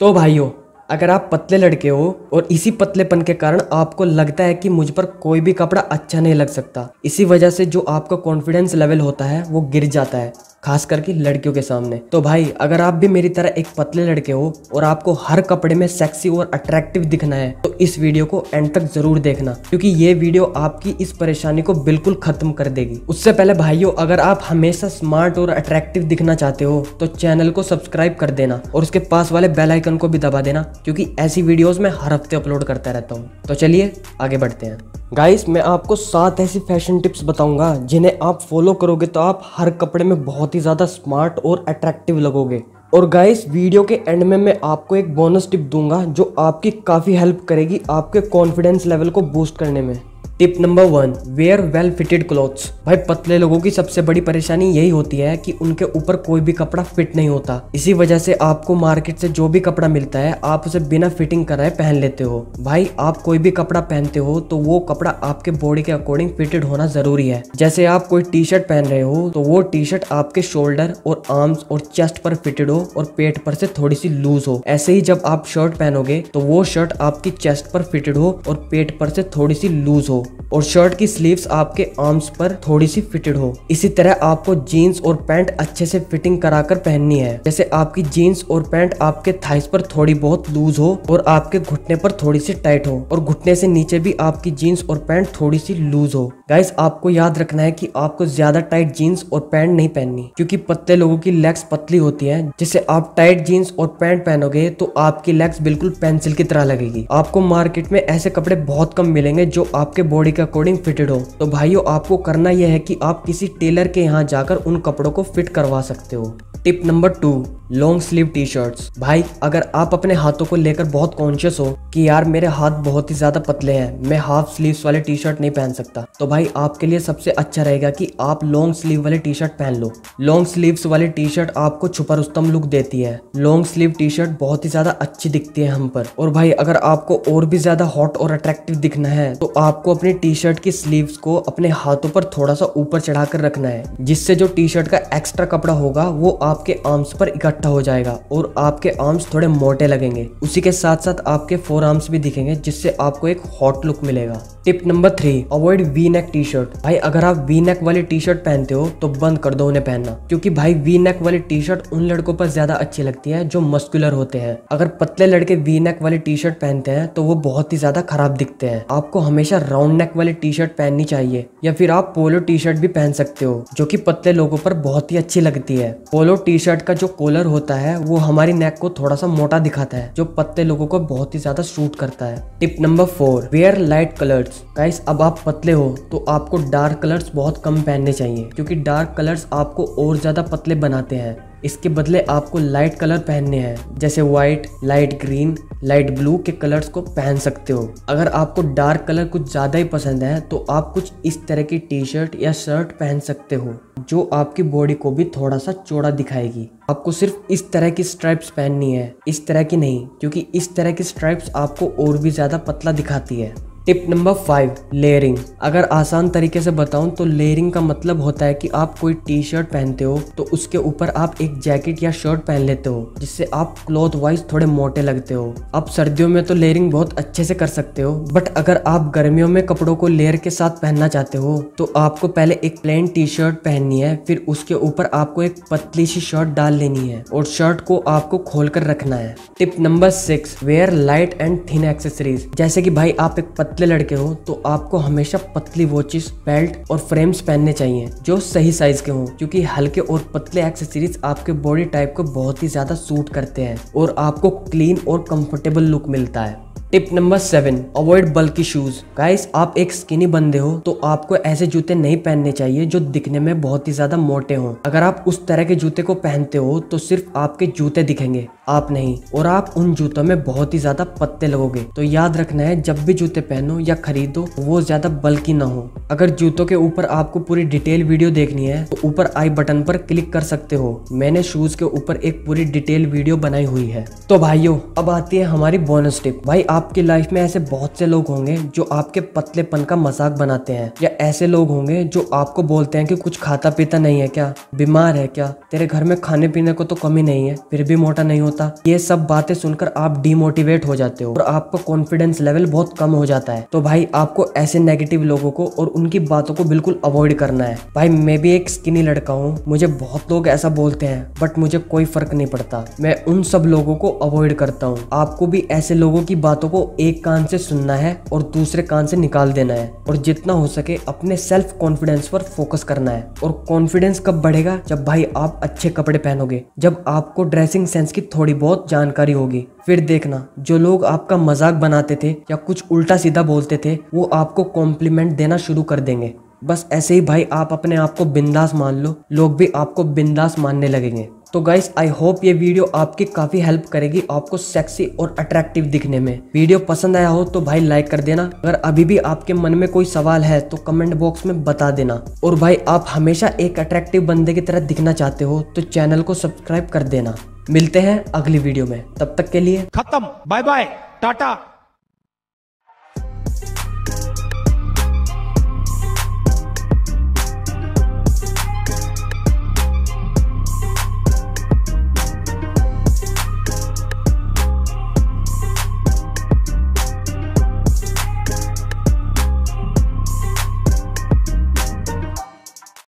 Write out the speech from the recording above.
तो भाइयों अगर आप पतले लड़के हो और इसी पतलेपन के कारण आपको लगता है कि मुझ पर कोई भी कपड़ा अच्छा नहीं लग सकता इसी वजह से जो आपका कॉन्फिडेंस लेवल होता है वो गिर जाता है खास करके लड़कियों के सामने तो भाई अगर आप भी मेरी तरह एक पतले लड़के हो और आपको हर कपड़े में सेक्सी और अट्रैक्टिव दिखना है तो इस वीडियो को एंड तक जरूर देखना क्योंकि ये वीडियो आपकी इस परेशानी को बिल्कुल खत्म कर देगी उससे पहले भाइयों अगर आप हमेशा स्मार्ट और अट्रैक्टिव दिखना चाहते हो तो चैनल को सब्सक्राइब कर देना और उसके पास वाले बेल आइकन को भी दबा देना क्योंकि ऐसी वीडियो में हर हफ्ते अपलोड करता रहता हूँ तो चलिए आगे बढ़ते हैं गाइस मैं आपको सात ऐसी फैशन टिप्स बताऊंगा जिन्हें आप फॉलो करोगे तो आप हर कपड़े में बहुत ही ज़्यादा स्मार्ट और अट्रैक्टिव लगोगे और गाइस वीडियो के एंड में मैं आपको एक बोनस टिप दूंगा जो आपकी काफ़ी हेल्प करेगी आपके कॉन्फिडेंस लेवल को बूस्ट करने में tip number one wear well fitted clothes भाई पतले लोगों की सबसे बड़ी परेशानी यही होती है कि उनके ऊपर कोई भी कपड़ा फिट नहीं होता इसी वजह से आपको मार्केट से जो भी कपड़ा मिलता है आप उसे बिना फिटिंग कराए पहन लेते हो भाई आप कोई भी कपड़ा पहनते हो तो वो कपड़ा आपके बॉडी के अकॉर्डिंग फिटेड होना जरूरी है जैसे आप कोई टी शर्ट पहन रहे हो तो वो टी शर्ट आपके शोल्डर और आर्म्स और चेस्ट पर फिटेड हो और पेट पर से थोड़ी सी लूज हो ऐसे ही जब आप शर्ट पहनोगे तो वो शर्ट आपकी चेस्ट पर फिटेड हो और पेट पर से थोड़ी सी लूज हो और शर्ट की स्लीव्स आपके आर्म्स पर थोड़ी सी फिटेड हो इसी तरह आपको जीन्स और पैंट अच्छे से फिटिंग कराकर पहननी है जैसे आपकी जीन्स और पैंट आपके थाइस पर थोड़ी बहुत लूज हो और आपके घुटने पर थोड़ी सी टाइट हो और घुटने से नीचे भी आपकी जीन्स और पैंट थोड़ी सी लूज हो गाइस आपको याद रखना है की आपको ज्यादा टाइट जीन्स और पैंट नहीं पहननी क्यूँकी पत्ते लोगों की लेग्स पतली होती है जिससे आप टाइट जीन्स और पैंट पहनोगे तो आपकी लेग्स बिल्कुल पेंसिल की तरह लगेगी आपको मार्केट में ऐसे कपड़े बहुत कम मिलेंगे जो आपके बॉडी के अकॉर्डिंग फिटेड हो तो भाइयों आपको करना यह है कि आप किसी टेलर के यहाँ जाकर उन कपड़ों को फिट करवा सकते हो tip number two long sleeve T shirts भाई अगर आप अपने हाथों को लेकर बहुत कॉन्शियस हो कि यार मेरे हाथ बहुत ही ज़्यादा पतले हैं मैं हाफ स्लीव्स वाले टी शर्ट नहीं पहन सकता तो भाई आपके लिए सबसे अच्छा रहेगा कि आप लॉन्ग स्लीव वाले टी शर्ट पहन लो लॉन्ग स्लीव्स वाली टी शर्ट आपको छुपर उत्तम लुक देती है लॉन्ग स्लीव टी शर्ट बहुत ही ज़्यादा अच्छी दिखती है हम पर और भाई अगर आपको और भी ज़्यादा हॉट और अट्रैक्टिव दिखना है तो आपको अपने अपने टी शर्ट की स्लीव्स को अपने हाथों पर थोड़ा सा ऊपर चढ़ा कर रखना है जिससे जो टी शर्ट का एक्स्ट्रा कपड़ा होगा वो आपके आर्म्स पर इकट्ठा हो जाएगा और आपके आर्म्स थोड़े मोटे लगेंगे उसी के साथ साथ आपके फोर आर्म्स भी दिखेंगे जिससे आपको एक हॉट लुक मिलेगा tip number three avoid V neck T shirt भाई अगर आप वी नेक वाली टी शर्ट पहनते हो तो बंद कर दो उन्हें पहनना क्योंकि भाई वी नेक वाली टी शर्ट उन लड़कों पर ज्यादा अच्छी लगती है जो मस्कुलर होते हैं अगर पतले लड़के वी नेक वाली टी शर्ट पहनते हैं तो वो बहुत ही ज्यादा खराब दिखते हैं आपको हमेशा राउंड नेक वाली टी शर्ट पहननी चाहिए या फिर आप पोलो टी शर्ट भी पहन सकते हो जो की पतले लोगों पर बहुत ही अच्छी लगती है पोलो टी शर्ट का जो कॉलर होता है वो हमारी नेक को थोड़ा सा मोटा दिखाता है जो पतले लोगों को बहुत ही ज्यादा सूट करता है tip number four wear light colours guys अब आप पतले हो तो आपको डार्क कलर्स बहुत कम पहनने चाहिए क्योंकि डार्क कलर्स आपको और ज़्यादा पतले बनाते हैं इसके बदले आपको लाइट कलर पहनने हैं जैसे white light green light blue के कलर्स को पहन सकते हो अगर आपको डार्क कलर कुछ ज़्यादा ही पसंद है तो आप कुछ इस तरह की टी शर्ट या शर्ट पहन सकते हो जो आपकी बॉडी को भी थोड़ा सा चौड़ा दिखाएगी आपको सिर्फ इस तरह की स्ट्राइप्स पहननी है इस तरह की नहीं क्योंकि इस तरह की स्ट्राइप्स आपको और भी ज़्यादा पतला दिखाती है टिप नंबर फाइव लेयरिंग अगर आसान तरीके से बताऊं तो लेयरिंग का मतलब होता है कि आप कोई टी शर्ट पहनते हो तो उसके ऊपर आप एक जैकेट या शर्ट पहन लेते हो जिससे आप क्लोथ वाइज थोड़े मोटे लगते हो आप सर्दियों में तो लेयरिंग बहुत अच्छे से कर सकते हो बट अगर आप गर्मियों में कपड़ों को लेयर के साथ पहनना चाहते हो तो आपको पहले एक प्लेन टी शर्ट पहननी है फिर उसके ऊपर आपको एक पतली सी शर्ट डाल लेनी है और शर्ट को आपको खोल कर रखना है tip number six wear light and thin accessories जैसे कि भाई आप एक पतले लड़के हो तो आपको हमेशा पतली वॉचेस बेल्ट और फ्रेम्स पहनने चाहिए जो सही साइज के हों क्योंकि हल्के और पतले एक्सेसरीज आपके बॉडी टाइप को बहुत ही ज्यादा सूट करते हैं और आपको क्लीन और कंफर्टेबल लुक मिलता है tip number seven avoid bulky shoes guys आप एक स्किनी बंदे हो तो आपको ऐसे जूते नहीं पहनने चाहिए जो दिखने में बहुत ही ज्यादा मोटे हो अगर आप उस तरह के जूते को पहनते हो तो सिर्फ आपके जूते दिखेंगे आप नहीं और आप उन जूतों में बहुत ही ज्यादा पत्ते लगोगे तो याद रखना है जब भी जूते पहनो या खरीदो वो ज्यादा बल्कि ना हो अगर जूतों के ऊपर आपको पूरी डिटेल वीडियो देखनी है तो ऊपर आई बटन पर क्लिक कर सकते हो मैंने शूज के ऊपर एक पूरी डिटेल वीडियो बनाई हुई है तो भाइयों अब आती है हमारी बोनस टिप भाई आप आपकी लाइफ में ऐसे बहुत से लोग होंगे जो आपके पतलेपन का मजाक बनाते हैं या ऐसे लोग होंगे जो आपको बोलते हैं कि कुछ खाता पीता नहीं है क्या बीमार है क्या तेरे घर में खाने पीने को तो कमी नहीं है फिर भी मोटा नहीं होता ये सब बातें सुनकर आप डिमोटिवेट हो जाते हो और आपका कॉन्फिडेंस लेवल बहुत कम हो जाता है तो भाई आपको ऐसे नेगेटिव लोगों को और उनकी बातों को बिल्कुल अवॉइड करना है भाई मैं भी एक स्किनी लड़का हूँ मुझे बहुत लोग ऐसा बोलते हैं बट मुझे कोई फर्क नहीं पड़ता मैं उन सब लोगों को अवॉइड करता हूँ आपको भी ऐसे लोगों की बातों बातों को एक कान से सुनना है और दूसरे कान से निकाल देना है और जितना हो सके अपने सेल्फ कॉन्फिडेंस पर फोकस करना है और कॉन्फिडेंस कब बढ़ेगा जब भाई आप अच्छे कपड़े पहनोगे जब आपको ड्रेसिंग सेंस की थोड़ी बहुत जानकारी होगी फिर देखना जो लोग आपका मजाक बनाते थे या कुछ उल्टा सीधा बोलते थे वो आपको कॉम्प्लीमेंट देना शुरू कर देंगे बस ऐसे ही भाई आप अपने आप को बिंदास मान लो लोग भी आपको बिंदास मानने लगेंगे तो गाइस आई होप ये वीडियो आपकी काफी हेल्प करेगी आपको सेक्सी और अट्रैक्टिव दिखने में वीडियो पसंद आया हो तो भाई लाइक कर देना अगर अभी भी आपके मन में कोई सवाल है तो कमेंट बॉक्स में बता देना और भाई आप हमेशा एक अट्रैक्टिव बंदे की तरह दिखना चाहते हो तो चैनल को सब्सक्राइब कर देना मिलते हैं अगली वीडियो में तब तक के लिए खत्म बाय बाय टाटा